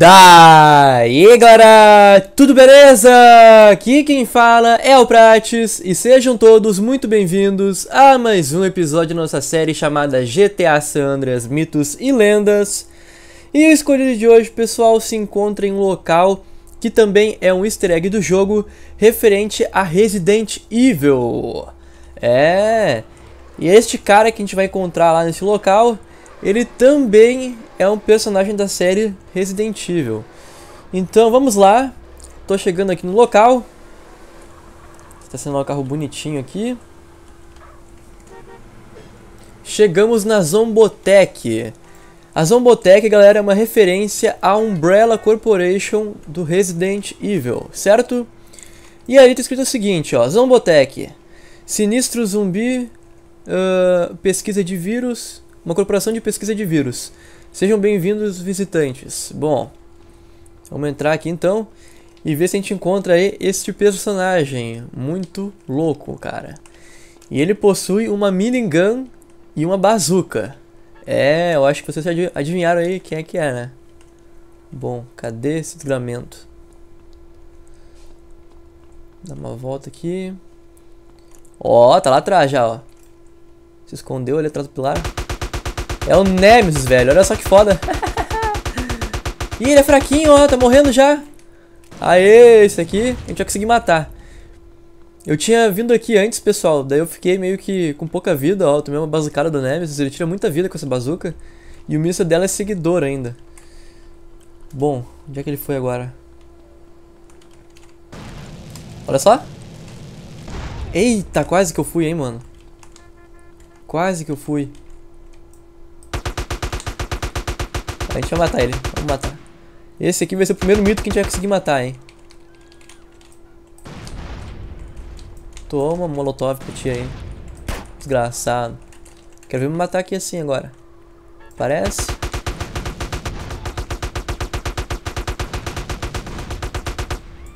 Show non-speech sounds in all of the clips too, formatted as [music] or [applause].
Daí galera, tudo beleza? Aqui quem fala é o Prates e sejam todos muito bem-vindos a mais um episódio da nossa série chamada GTA Sandras Mitos e Lendas. E o escolhido de hoje, pessoal, se encontra em um local que também é um easter egg do jogo referente a Resident Evil. É, e este cara que a gente vai encontrar lá nesse local, ele também é um personagem da série Resident Evil. Então vamos lá, tô chegando aqui no local. Está sendo um carro bonitinho aqui. Chegamos na Zombotech. A Zombotech, galera, é uma referência à Umbrella Corporation do Resident Evil, certo? E aí tá escrito o seguinte, ó, Zombotech, sinistro zumbi, uh, pesquisa de vírus, uma corporação de pesquisa de vírus. Sejam bem-vindos, visitantes. Bom, vamos entrar aqui então e ver se a gente encontra aí este personagem muito louco, cara. E ele possui uma minigun e uma bazuca. É, eu acho que vocês adivinharam aí quem é que é, né? Bom, cadê esse desgramento? Dá uma volta aqui. Ó, tá lá atrás já, ó. Se escondeu ali atrás do pilar. É o Nemesis, velho. Olha só que foda. [laughs] Ih, ele é fraquinho, ó. Tá morrendo já. Aê, esse aqui a gente vai conseguir matar. Eu tinha vindo aqui antes, pessoal. Daí eu fiquei meio que com pouca vida, ó. Eu tomei uma bazucada do Nemesis. Ele tira muita vida com essa bazuca. E o míssil dela é seguidor ainda. Bom, onde é que ele foi agora? Olha só. Eita, quase que eu fui, hein, mano. Quase que eu fui. Tá, a gente vai matar ele. Vamos matar. Esse aqui vai ser o primeiro mito que a gente vai conseguir matar, hein. Toma, molotov que ti, tirei. Desgraçado. Quero ver me matar aqui assim agora. Parece?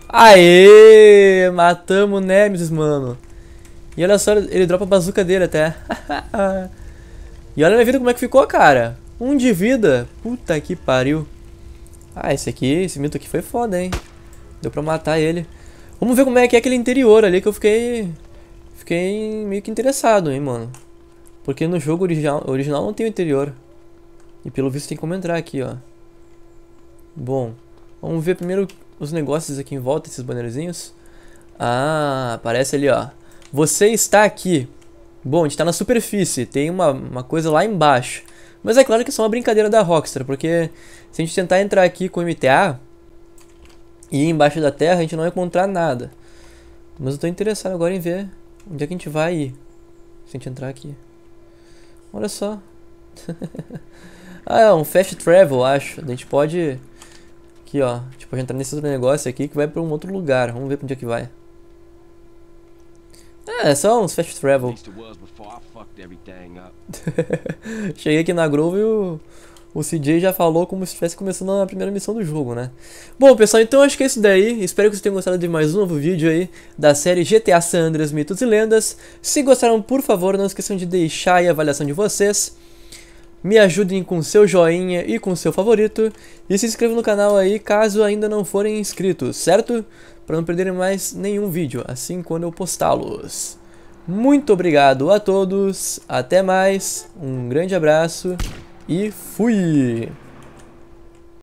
Aê! Matamos o Nemesis, mano. E olha só, ele dropa a bazuca dele até. [laughs] e olha a minha vida como é que ficou, cara. Um de vida. Puta que pariu. Ah, esse aqui, esse mito aqui foi foda, hein. Deu pra matar ele. Vamos ver como é que é aquele interior ali que eu fiquei... Fiquei meio que interessado, hein, mano. Porque no jogo original, original não tem o interior. E pelo visto tem como entrar aqui, ó. Bom, vamos ver primeiro os negócios aqui em volta, esses bannerzinhos. Ah, aparece ali, ó. Você está aqui. Bom, a gente tá na superfície, tem uma, uma coisa lá embaixo. Mas é claro que é só uma brincadeira da Rockstar, porque se a gente tentar entrar aqui com o MTA e ir embaixo da terra, a gente não vai encontrar nada. Mas eu tô interessado agora em ver onde é que a gente vai ir. Se a gente entrar aqui. Olha só. [laughs] ah, é um fast travel, acho. A gente pode... Aqui, ó. Tipo, entrar tá nesse outro negócio aqui que vai pra um outro lugar. Vamos ver pra onde é que vai. É, é, só uns fast travel. [laughs] Cheguei aqui na Grove e o, o CJ já falou como se estivesse começando a primeira missão do jogo, né? Bom, pessoal, então acho que é isso daí. Espero que vocês tenham gostado de mais um novo vídeo aí da série GTA San Andreas Mitos e Lendas. Se gostaram, por favor, não esqueçam de deixar a avaliação de vocês me ajudem com seu joinha e com seu favorito e se inscrevam no canal aí caso ainda não forem inscritos, certo? Para não perderem mais nenhum vídeo, assim quando eu postá-los. Muito obrigado a todos, até mais, um grande abraço e fui!